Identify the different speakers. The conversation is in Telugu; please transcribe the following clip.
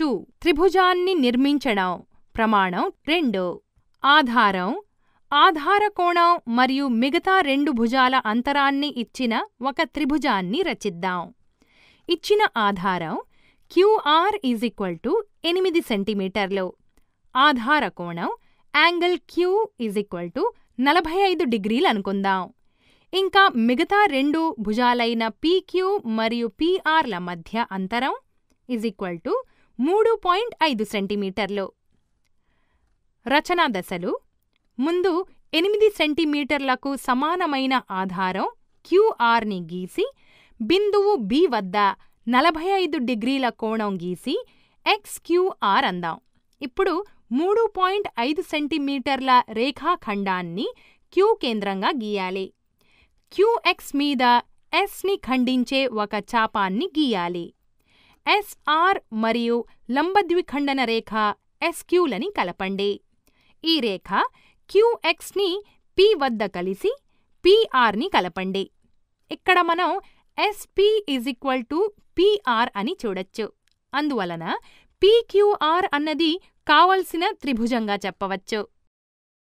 Speaker 1: టూ త్రిభుజాన్ని నిర్మించడం ప్రమాణం రెండు ఆధారం ఆధార కోణం మరియు మిగతా రెండు భుజాల అంతరాన్ని ఇచ్చిన ఒక త్రిభుజాన్ని రచిద్దాం ఇచ్చిన ఆధారం క్యూఆర్ ఈజ్ ఈక్వల్ టు ఎనిమిది సెంటీమీటర్లు ఆధార కోణం angle Q is equal to నలభై ఐదు డిగ్రీలు అనుకుందాం ఇంకా మిగతా రెండు భుజాలైన పీక్యూ మరియు పీఆర్ల మధ్య అంతరం ఈజ్ ఈక్వల్ టు మూడు పాయింట్ ఐదు సెంటీమీటర్లు రచనా దశలు ముందు ఎనిమిది సెంటీమీటర్లకు సమానమైన ఆధారం క్యూఆర్ని గీసి బిందువు బి వద్ద నలభై ఐదు డిగ్రీల కోణం గీసి ఎక్స్క్యూఆర్ అందాం ఇప్పుడు మూడు పాయింట్ ఐదు సెంటీమీటర్ల రేఖాఖండాన్ని క్యూ కేంద్రంగా గీయాలి క్యూఎక్స్ మీద ఎస్ని ఖండించే ఒక చాపాన్ని గీయాలి ఎస్ఆర్ మరియు లంబద్విఖండన రేఖ ఎస్క్యూలని కలపండి ఈ రేఖ క్యూఎక్స్ని పి వద్ద కలిసి పిఆర్ని కలపండి ఇక్కడ మనం SP is equal to PR అని చూడొచ్చు అందువలన పిక్యూఆర్ అన్నది కావలసిన త్రిభుజంగా చెప్పవచ్చు